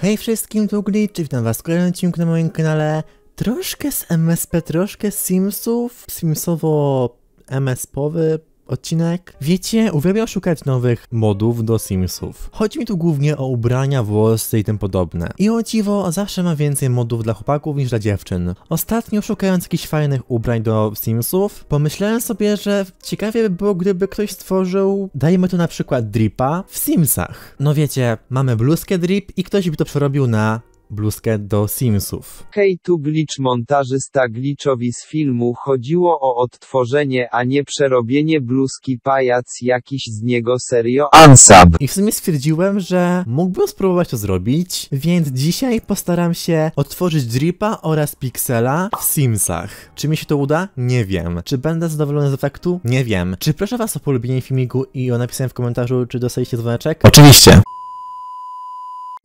Hej wszystkim, tu Glitch, witam was w kolejnym odcinku na moim kanale. Troszkę z MSP, troszkę z Simsów, Simsowo-MSP-owy, odcinek. Wiecie, uwielbiam szukać nowych modów do Simsów. Chodzi mi tu głównie o ubrania, włosy i tym podobne. I o dziwo, zawsze ma więcej modów dla chłopaków niż dla dziewczyn. Ostatnio szukając jakichś fajnych ubrań do Simsów, pomyślałem sobie, że ciekawie by było, gdyby ktoś stworzył, dajmy tu na przykład dripa w Simsach. No wiecie, mamy bluzkę drip i ktoś by to przerobił na bluzkę do Simsów. Kate Glicz montażysta Gliczowi z filmu chodziło o odtworzenie, a nie przerobienie bluzki pajac jakiś z niego serio ansab. I w sumie stwierdziłem, że mógłbym spróbować to zrobić, więc dzisiaj postaram się odtworzyć Dripa oraz Pixela w Simsach. Czy mi się to uda? Nie wiem. Czy będę zadowolony z efektu? Nie wiem. Czy proszę was o polubienie filmiku i o napisanie w komentarzu, czy dostaliście dzwoneczek? Oczywiście.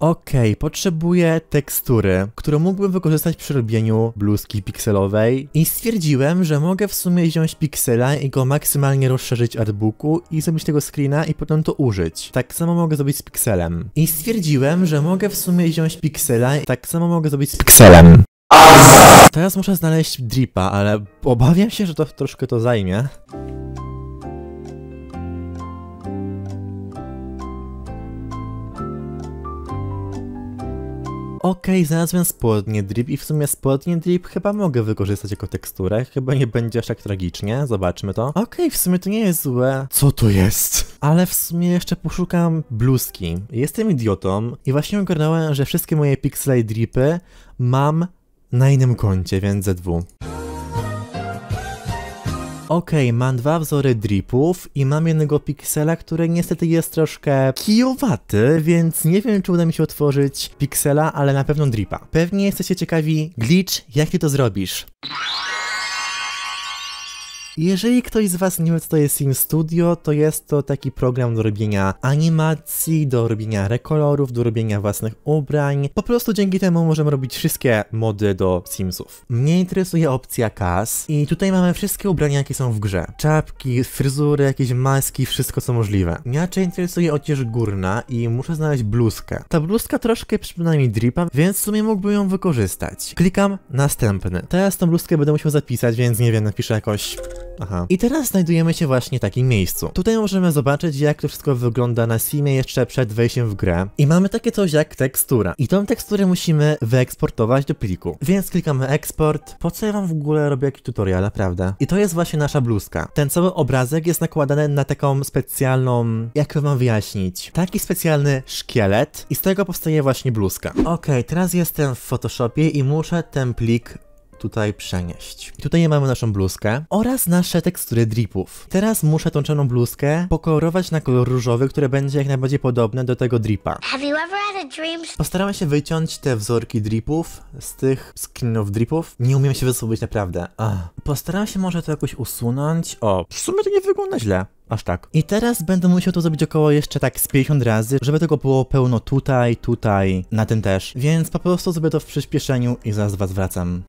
Okej, okay, potrzebuję tekstury, którą mógłbym wykorzystać przy robieniu bluzki pikselowej i stwierdziłem, że mogę w sumie wziąć piksela i go maksymalnie rozszerzyć artbooku i zrobić tego screena i potem to użyć. Tak samo mogę zrobić z pikselem. I stwierdziłem, że mogę w sumie wziąć piksela i tak samo mogę zrobić z pikselem. Teraz muszę znaleźć dripa, ale obawiam się, że to troszkę to zajmie. okej, okay, znalazłem spodnie drip i w sumie spodnie drip chyba mogę wykorzystać jako teksturę, chyba nie będzie aż tak tragicznie, zobaczmy to. Okej, okay, w sumie to nie jest złe. Co to jest? Ale w sumie jeszcze poszukam bluzki. Jestem idiotą i właśnie ogarnąłem, że wszystkie moje pixel i dripy mam na innym koncie, więc ZW ok, mam dwa wzory dripów i mam jednego piksela, który niestety jest troszkę kijowaty, więc nie wiem, czy uda mi się otworzyć piksela, ale na pewno dripa. Pewnie jesteście ciekawi, glitch, jak ty to zrobisz? Jeżeli ktoś z Was nie wie, co to jest Studio, to jest to taki program do robienia animacji, do robienia rekolorów, do robienia własnych ubrań. Po prostu dzięki temu możemy robić wszystkie mody do Simsów. Mnie interesuje opcja kas i tutaj mamy wszystkie ubrania, jakie są w grze. Czapki, fryzury, jakieś maski, wszystko co możliwe. Mnie interesuje odzież górna i muszę znaleźć bluzkę. Ta bluzka troszkę przypomina mi dripa, więc w sumie mógłbym ją wykorzystać. Klikam następny. Teraz tą bluzkę będę musiał zapisać, więc nie wiem, napiszę jakoś Aha. I teraz znajdujemy się właśnie w takim miejscu. Tutaj możemy zobaczyć, jak to wszystko wygląda na filmie jeszcze przed wejściem w grę. I mamy takie coś jak tekstura. I tą teksturę musimy wyeksportować do pliku. Więc klikamy eksport. Po co ja wam w ogóle robię jakiś tutorial, naprawdę? I to jest właśnie nasza bluzka. Ten cały obrazek jest nakładany na taką specjalną, jak wam wyjaśnić, taki specjalny szkielet i z tego powstaje właśnie bluzka. Okej, okay, teraz jestem w Photoshopie i muszę ten plik tutaj przenieść. I tutaj mamy naszą bluzkę oraz nasze tekstury dripów. Teraz muszę tą czarną bluzkę pokolorować na kolor różowy, który będzie jak najbardziej podobny do tego dripa. Postaram się wyciąć te wzorki dripów z tych skinów dripów. Nie umiem się wysłuchać naprawdę. Postaram się może to jakoś usunąć. O, w sumie to nie wygląda źle. Aż tak. I teraz będę musiał to zrobić około jeszcze tak z 50 razy, żeby tego było pełno tutaj, tutaj, na tym też. Więc po prostu zrobię to w przyspieszeniu i zaraz was wracam.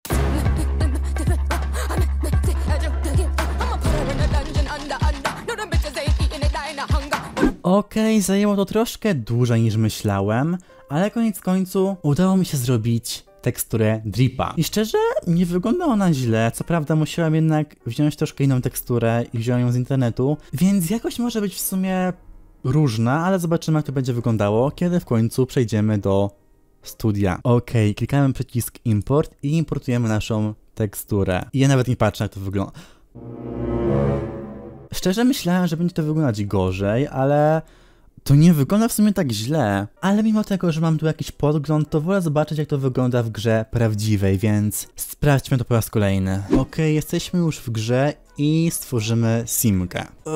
Okej, okay, zajęło to troszkę dłużej niż myślałem, ale koniec końców udało mi się zrobić teksturę dripa. I szczerze, nie wygląda ona źle, co prawda musiałem jednak wziąć troszkę inną teksturę i wziąłem ją z internetu, więc jakoś może być w sumie różna, ale zobaczymy jak to będzie wyglądało, kiedy w końcu przejdziemy do studia. Ok, klikamy przycisk import i importujemy naszą teksturę. I ja nawet nie patrzę jak to wygląda. Szczerze myślałem, że będzie to wyglądać gorzej, ale to nie wygląda w sumie tak źle, ale mimo tego, że mam tu jakiś podgląd, to wolę zobaczyć jak to wygląda w grze prawdziwej, więc sprawdźmy to po raz kolejny. Okej, okay, jesteśmy już w grze i stworzymy simkę. Eee,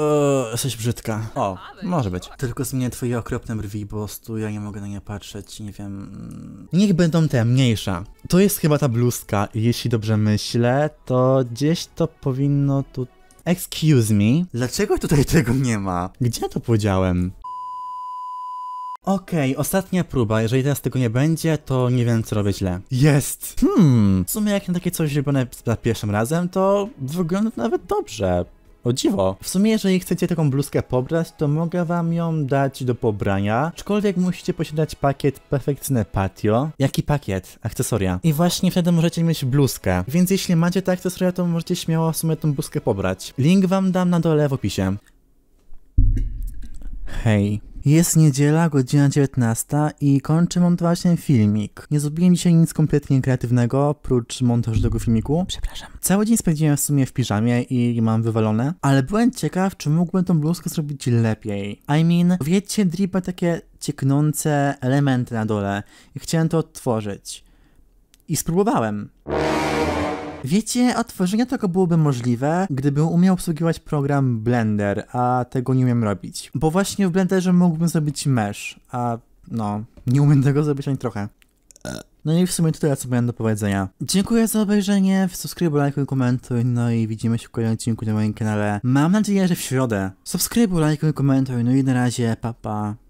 jesteś brzydka. O, może być. Tylko z mnie twoje okropne brwi, bo stu ja nie mogę na nie patrzeć, nie wiem... Niech będą te mniejsza. To jest chyba ta bluzka, jeśli dobrze myślę, to gdzieś to powinno tutaj Excuse me? Dlaczego tutaj tego nie ma? Gdzie to powiedziałem? Okej, okay, ostatnia próba. Jeżeli teraz tego nie będzie, to nie wiem, co robię źle. Jest! Hmm, w sumie jak na takie coś robione za pierwszym razem, to wygląda nawet dobrze. O dziwo. W sumie, jeżeli chcecie taką bluzkę pobrać, to mogę wam ją dać do pobrania, aczkolwiek musicie posiadać pakiet Perfekcyjne Patio. Jaki pakiet? Akcesoria. I właśnie wtedy możecie mieć bluzkę. Więc jeśli macie te akcesoria, to możecie śmiało w sumie tą bluzkę pobrać. Link wam dam na dole w opisie. Hej. Jest niedziela, godzina 19 i kończę montować ten filmik. Nie zrobiłem dzisiaj nic kompletnie kreatywnego, oprócz montażu tego filmiku. Przepraszam. Cały dzień spędziłem w sumie w piżamie i mam wywalone, ale byłem ciekaw, czy mógłbym tą bluzkę zrobić lepiej. I mean, wiecie, dripa takie cieknące elementy na dole i chciałem to odtworzyć. I spróbowałem. Wiecie, odtworzenie tego byłoby możliwe, gdybym umiał obsługiwać program Blender, a tego nie umiem robić. Bo właśnie w Blenderze mógłbym zrobić mesh, a no, nie umiem tego zrobić ani trochę. No i w sumie to tyle, co miałem do powiedzenia. Dziękuję za obejrzenie, subskrybuj, lajkuj, komentuj, no i widzimy się w kolejnym odcinku na moim kanale. Mam nadzieję, że w środę. Subskrybuj, lajkuj, komentuj, no i na razie, papa. Pa.